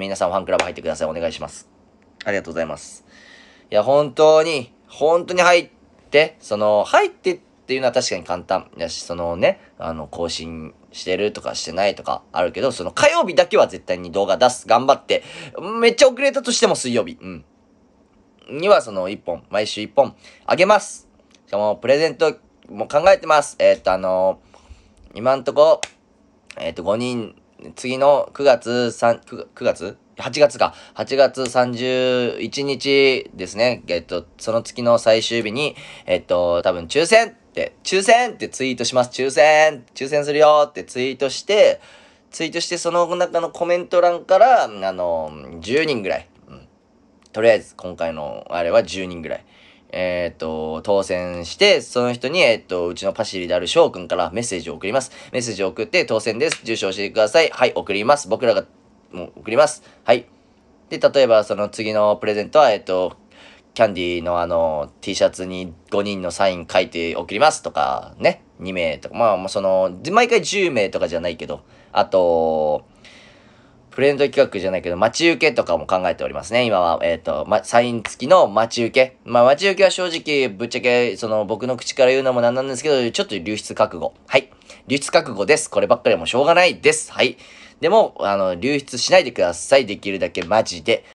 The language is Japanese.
皆さんファンクラブ入ってください。お願いします。ありがとうございます。いや、本当に、本当に入って、その、入ってっていうのは確かに簡単だし、そのね、あの、更新してるとかしてないとかあるけど、その火曜日だけは絶対に動画出す。頑張って。めっちゃ遅れたとしても水曜日。うん。にはその1本、毎週1本あげます。しかも、プレゼントも考えてます。えー、っと、あのー、今んとこ、えー、っと、5人次の9月3、9, 月 ?8 月か。8月31日ですね。えっと、その月の最終日に、えっと、多分抽選って、抽選ってツイートします。抽選抽選するよってツイートして、ツイートしてその中のコメント欄から、あの、10人ぐらい。うん。とりあえず、今回のあれは10人ぐらい。えっ、と、当選して、その人に、えっ、と、うちのパシリである翔くんからメッセージを送ります。メッセージを送って、当選です。住所を教えてください。はい、送ります。僕らが、もう送ります。はい。で、例えば、その次のプレゼントは、えっ、と、キャンディーのあの、T シャツに5人のサイン書いて送りますとか、ね、2名とか、まあ、その、毎回10名とかじゃないけど、あと、フレンド企画じゃないけど、待ち受けとかも考えておりますね。今は、えっ、ー、と、ま、サイン付きの待ち受け。まあ、待ち受けは正直、ぶっちゃけ、その、僕の口から言うのもなんなんですけど、ちょっと流出覚悟。はい。流出覚悟です。こればっかりはもうしょうがないです。はい。でも、あの、流出しないでください。できるだけマジで。